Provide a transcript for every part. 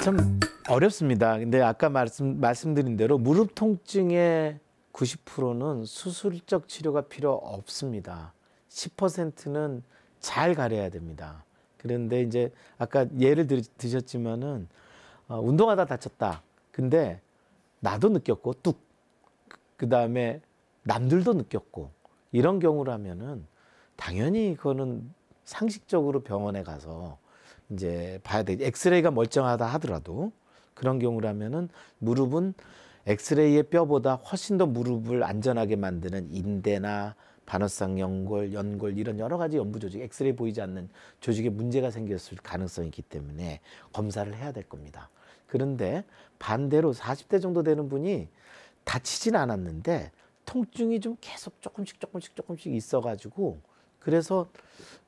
참 어렵습니다. 근데 아까 말씀 말씀드린 대로 무릎 통증의 90%는 수술적 치료가 필요 없습니다. 10%는 잘 가려야 됩니다. 그런데 이제 아까 예를 들, 드셨지만은 어, 운동하다 다쳤다. 근데 나도 느꼈고 뚝. 그 다음에 남들도 느꼈고 이런 경우라면은 당연히 그거는 상식적으로 병원에 가서 이제 봐야 되지. 엑스레이가 멀쩡하다 하더라도 그런 경우라면은 무릎은 엑스레이의 뼈보다 훨씬 더 무릎을 안전하게 만드는 인대나 반어상 연골, 연골 이런 여러 가지 연부 조직, 엑스레이 보이지 않는 조직에 문제가 생겼을 가능성이 있기 때문에 검사를 해야 될 겁니다. 그런데 반대로 40대 정도 되는 분이 다치진 않았는데 통증이 좀 계속 조금씩 조금씩 조금씩 있어가지고 그래서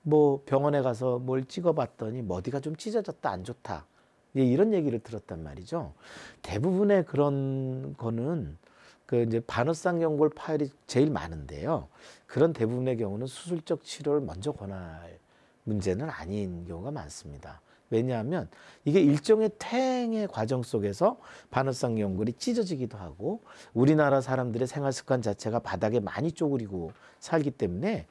뭐 병원에 가서 뭘 찍어봤더니 뭐 어디가 좀 찢어졌다 안 좋다 이런 얘기를 들었단 말이죠. 대부분의 그런 거는 그 이제 반어쌍연골 파열이 제일 많은데요. 그런 대부분의 경우는 수술적 치료를 먼저 권할 문제는 아닌 경우가 많습니다. 왜냐하면 이게 일종의 퇴행의 과정 속에서 반어성 연골이 찢어지기도 하고 우리나라 사람들의 생활 습관 자체가 바닥에 많이 쪼그리고 살기 때문에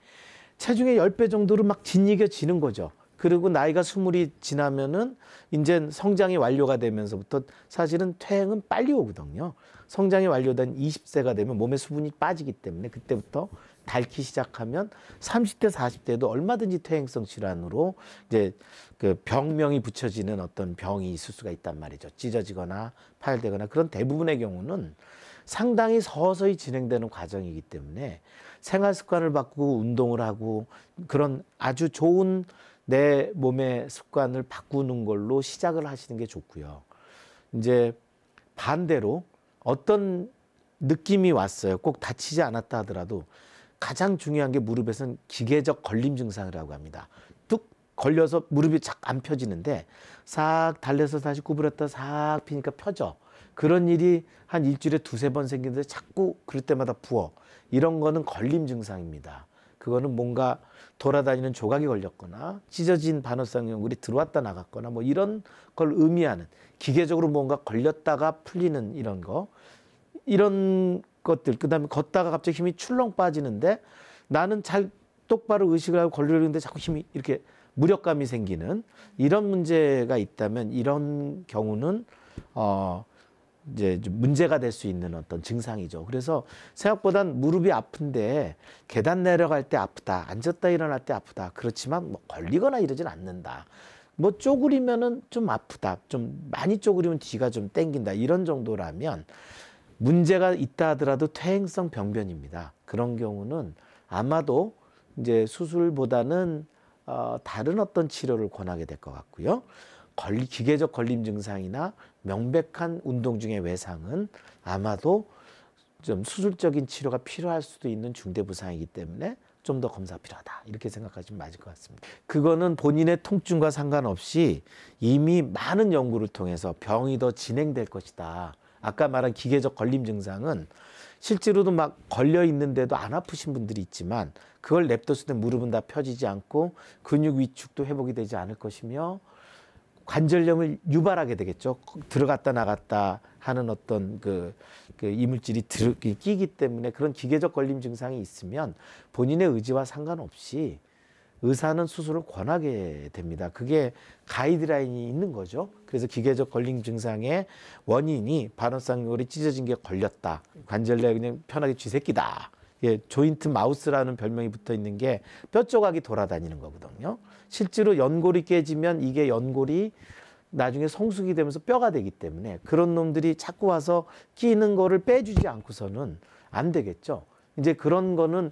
체중의 10배 정도로 막진이겨지는 거죠. 그리고 나이가 스물이 지나면은 이제 성장이 완료가 되면서부터 사실은 퇴행은 빨리 오거든요. 성장이 완료된 20세가 되면 몸에 수분이 빠지기 때문에 그때부터 닳기 시작하면 30대 40대도 얼마든지 퇴행성 질환으로 이제 그 병명이 붙여지는 어떤 병이 있을 수가 있단 말이죠. 찢어지거나 파열되거나 그런 대부분의 경우는 상당히 서서히 진행되는 과정이기 때문에 생활 습관을 바꾸고 운동을 하고 그런 아주 좋은 내 몸의 습관을 바꾸는 걸로 시작을 하시는 게 좋고요. 이제 반대로 어떤 느낌이 왔어요. 꼭 다치지 않았다 하더라도 가장 중요한 게 무릎에선 기계적 걸림 증상이라고 합니다. 뚝 걸려서 무릎이 착안 펴지는데 싹 달래서 다시 구부렸다 싹 피니까 펴져. 그런 일이 한 일주일에 두세 번 생기는데 자꾸 그럴 때마다 부어. 이런 거는 걸림 증상입니다. 그거는 뭔가 돌아다니는 조각이 걸렸거나 찢어진 반어성 연골이 들어왔다 나갔거나 뭐 이런 걸 의미하는 기계적으로 뭔가 걸렸다가 풀리는 이런 거 이런 것들 그다음에 걷다가 갑자기 힘이 출렁 빠지는데 나는 잘 똑바로 의식을 하고 걸리는데 자꾸 힘이 이렇게 무력감이 생기는 이런 문제가 있다면 이런 경우는 어 이제 문제가 될 수 있는 어떤 증상이죠. 그래서 생각보단 무릎이 아픈데 계단 내려갈 때 아프다, 앉았다 일어날 때 아프다. 그렇지만 뭐 걸리거나 이러진 않는다. 뭐 쪼그리면은 좀 아프다. 좀 많이 쪼그리면 뒤가 좀 땡긴다. 이런 정도라면 문제가 있다 하더라도 퇴행성 병변입니다. 그런 경우는 아마도 이제 수술보다는 어, 다른 어떤 치료를 권하게 될 것 같고요. 걸리, 기계적 걸림 증상이나 명백한 운동 중의 외상은 아마도 좀 수술적인 치료가 필요할 수도 있는 중대 부상이기 때문에 좀 더 검사 필요하다 이렇게 생각하시면 맞을 것 같습니다. 그거는 본인의 통증과 상관없이 이미 많은 연구를 통해서 병이 더 진행될 것이다. 아까 말한 기계적 걸림 증상은 실제로도 막 걸려 있는데도 안 아프신 분들이 있지만 그걸 냅뒀을 때 무릎은 다 펴지지 않고 근육 위축도 회복이 되지 않을 것이며 관절염을 유발하게 되겠죠. 들어갔다 나갔다 하는 어떤 그, 그 이물질이 들, 끼기 때문에 그런 기계적 걸림 증상이 있으면 본인의 의지와 상관없이 의사는 수술을 권하게 됩니다. 그게 가이드라인이 있는 거죠. 그래서 기계적 걸림 증상의 원인이 반원성 요리 찢어진 게 걸렸다. 관절내 그냥 편하게 쥐새끼다. 예, 조인트 마우스라는 별명이 붙어 있는 게 뼈 조각이 돌아다니는 거거든요. 실제로 연골이 깨지면 이게 연골이 나중에 성숙이 되면서 뼈가 되기 때문에 그런 놈들이 자꾸 와서 끼는 거를 빼주지 않고서는 안 되겠죠. 이제 그런 거는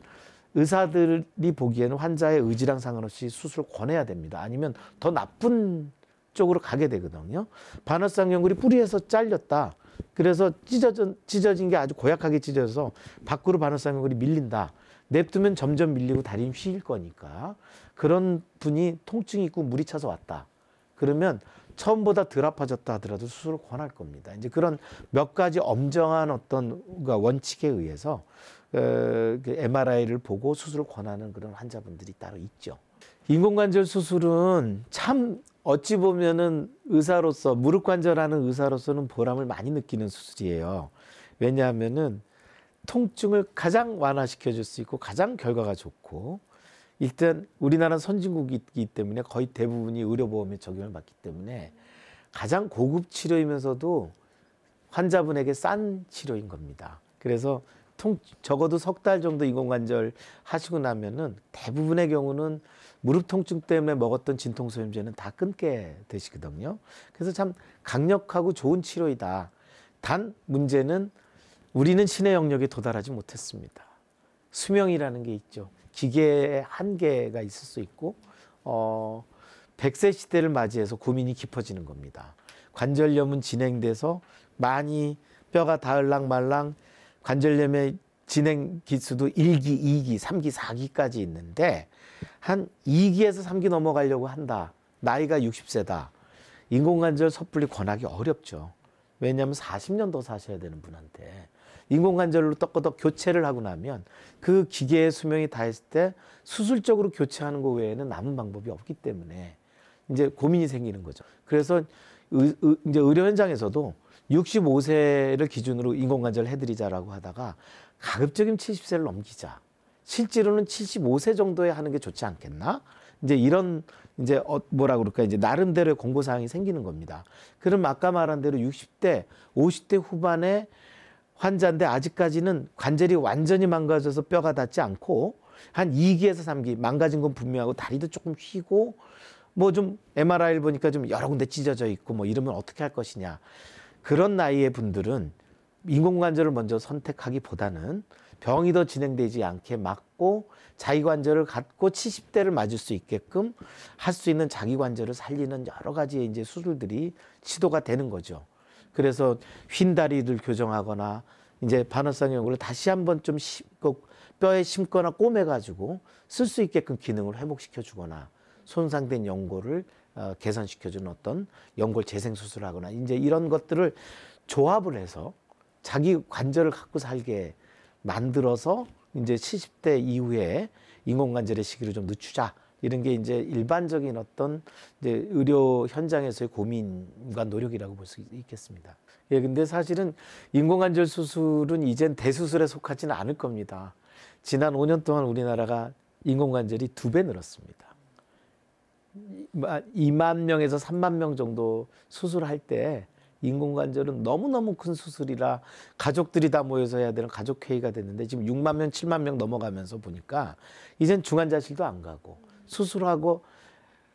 의사들이 보기에는 환자의 의지랑 상관없이 수술 권해야 됩니다. 아니면 더 나쁜 쪽으로 가게 되거든요. 반월상 연골이 뿌리에서 잘렸다. 그래서 찢어진, 찢어진 게 아주 고약하게 찢어져서 밖으로 바늘사명골리 밀린다. 냅두면 점점 밀리고 다리는 휘일 거니까 그런 분이 통증이 있고 물이 차서 왔다. 그러면 처음보다 덜 아파졌다 하더라도 수술을 권할 겁니다. 이제 그런 몇 가지 엄정한 어떤 그러니까 원칙에 의해서 MRI를 그 보고 수술을 권하는 그런 환자분들이 따로 있죠. 인공관절 수술은 참 어찌 보면은 의사로서 무릎 관절하는 의사로서는 보람을 많이 느끼는 수술이에요. 왜냐하면은 통증을 가장 완화시켜 줄 수 있고 가장 결과가 좋고 일단 우리나라 선진국이기 때문에 거의 대부분이 의료보험에 적용을 받기 때문에 가장 고급 치료이면서도 환자분에게 싼 치료인 겁니다. 그래서 통 적어도 석 달 정도 인공관절 하시고 나면은 대부분의 경우는 무릎 통증 때문에 먹었던 진통소염제는 다 끊게 되시거든요. 그래서 참 강력하고 좋은 치료이다. 단 문제는 우리는 신의 영역에 도달하지 못했습니다. 수명이라는 게 있죠. 기계의 한계가 있을 수 있고 어 100세 시대를 맞이해서 고민이 깊어지는 겁니다. 관절염은 진행돼서 많이 뼈가 닿을랑 말랑 관절염의 진행 기수도 1기, 2기, 3기, 4기까지 있는데 한 2기에서 3기 넘어가려고 한다. 나이가 60세다. 인공관절 섣불리 권하기 어렵죠. 왜냐하면 40년 더 사셔야 되는 분한테 인공관절로 떡거덕 교체를 하고 나면 그 기계의 수명이 다했을 때 수술적으로 교체하는 것 외에는 남은 방법이 없기 때문에 이제 고민이 생기는 거죠. 그래서 의, 의, 이제 의료 현장에서도 65세를 기준으로 인공관절 해드리자라고 하다가 가급적이면 70세를 넘기자. 실제로는 75세 정도에 하는 게 좋지 않겠나? 이제 이런 이제 어, 뭐라 그럴까 이제 나름대로의 공고 사항이 생기는 겁니다. 그럼 아까 말한 대로 60대, 50대 후반에 환자인데 아직까지는 관절이 완전히 망가져서 뼈가 닿지 않고 한 2기에서 3기 망가진 건 분명하고 다리도 조금 휘고 뭐 좀 MRI를 보니까 좀 여러 군데 찢어져 있고 뭐 이러면 어떻게 할 것이냐. 그런 나이의 분들은 인공관절을 먼저 선택하기보다는 병이 더 진행되지 않게 막고 자기관절을 갖고 70대를 맞을 수 있게끔 할 수 있는 자기관절을 살리는 여러 가지의 이제 수술들이 시도가 되는 거죠. 그래서 휜 다리를 교정하거나 이제 반어성연구를 다시 한번 좀 심, 그 뼈에 심거나 꼬매가지고 쓸 수 있게끔 기능을 회복시켜 주거나 손상된 연골을 어, 개선시켜 주는 어떤 연골 재생 수술하거나 이제 이런 것들을 조합을 해서 자기 관절을 갖고 살게 만들어서 이제 70대 이후에 인공관절의 시기를 좀 늦추자 이런 게 이제 일반적인 어떤 이제 의료 현장에서의 고민과 노력이라고 볼 수 있겠습니다. 예, 근데 사실은 인공관절 수술은 이젠 대수술에 속하지는 않을 겁니다. 지난 5년 동안 우리나라가 인공관절이 두 배 늘었습니다. 2만 명에서 3만 명 정도 수술할 때 인공관절은 너무너무 큰 수술이라 가족들이 다 모여서 해야 되는 가족회의가 됐는데 지금 6만 명, 7만 명 넘어가면서 보니까 이젠 중환자실도 안 가고 수술하고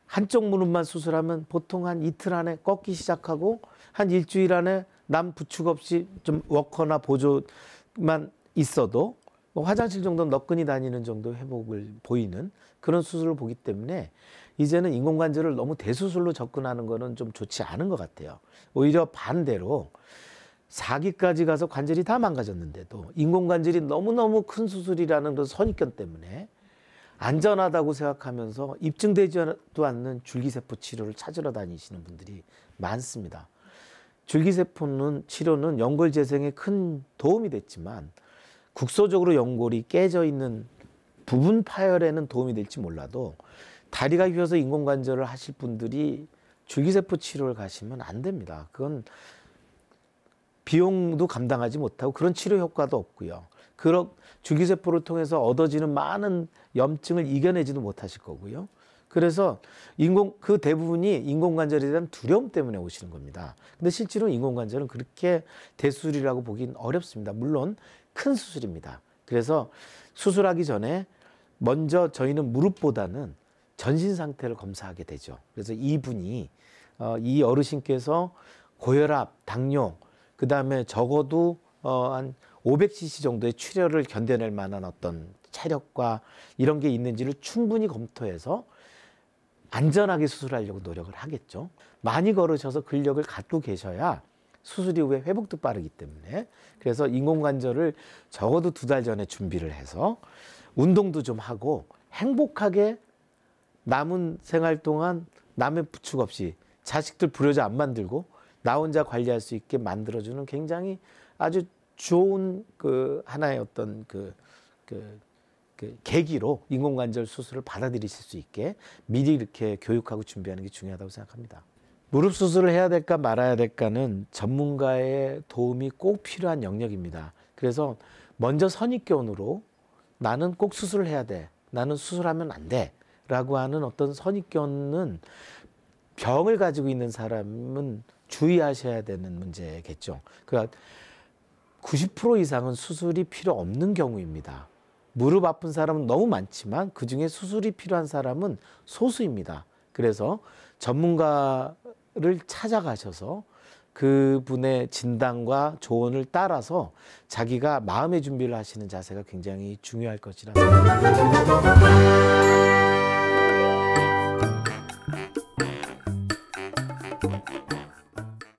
한쪽 무릎만 수술하면 보통 한 이틀 안에 꺾기 시작하고 한 일주일 안에 남 부축 없이 좀 워커나 보조만 있어도 뭐 화장실 정도 너끈히 다니는 정도 회복을 보이는 그런 수술을 보기 때문에 이제는 인공관절을 너무 대수술로 접근하는 거는 좀 좋지 않은 것 같아요. 오히려 반대로 4기까지 가서 관절이 다 망가졌는데도 인공관절이 너무너무 큰 수술이라는 그 선입견 때문에 안전하다고 생각하면서 입증되지도 않는 줄기세포 치료를 찾으러 다니시는 분들이 많습니다. 줄기세포는 치료는 연골 재생에 큰 도움이 됐지만 국소적으로 연골이 깨져 있는 부분 파열에는 도움이 될지 몰라도 다리가 휘어서 인공관절을 하실 분들이 줄기세포 치료를 가시면 안 됩니다. 그건 비용도 감당하지 못하고 그런 치료 효과도 없고요. 그런 줄기세포를 통해서 얻어지는 많은 염증을 이겨내지도 못하실 거고요. 그래서 인공 그 대부분이 인공관절에 대한 두려움 때문에 오시는 겁니다. 근데 실제로 인공관절은 그렇게 대수술이라고 보긴 어렵습니다. 물론 큰 수술입니다. 그래서 수술하기 전에 먼저 저희는 무릎보다는 전신 상태를 검사하게 되죠. 그래서 이분이 어, 이 어르신께서 고혈압, 당뇨, 그 다음에 적어도 어, 한 500cc 정도의 출혈을 견뎌낼 만한 어떤 체력과 이런 게 있는지를 충분히 검토해서 안전하게 수술하려고 노력을 하겠죠. 많이 걸으셔서 근력을 갖고 계셔야 수술 이후에 회복도 빠르기 때문에 그래서 인공관절을 적어도 두 달 전에 준비를 해서 운동도 좀 하고 행복하게 남은 생활 동안 남의 부축 없이 자식들 불효자 안 만들고 나 혼자 관리할 수 있게 만들어주는 굉장히 아주 좋은 그 하나의 어떤 그, 그, 그 계기로 인공관절 수술을 받아들이실 수 있게 미리 이렇게 교육하고 준비하는 게 중요하다고 생각합니다. 무릎 수술을 해야 될까 말아야 될까는 전문가의 도움이 꼭 필요한 영역입니다. 그래서 먼저 선입견으로 나는 꼭 수술을 해야 돼. 나는 수술하면 안 돼. 라고 하는 어떤 선입견은 병을 가지고 있는 사람은 주의하셔야 되는 문제겠죠. 그러니까 90% 이상은 수술이 필요 없는 경우입니다. 무릎 아픈 사람은 너무 많지만 그 중에 수술이 필요한 사람은 소수입니다. 그래서 전문가를 찾아가셔서 그분의 진단과 조언을 따라서 자기가 마음의 준비를 하시는 자세가 굉장히 중요할 것이라 생각합니다.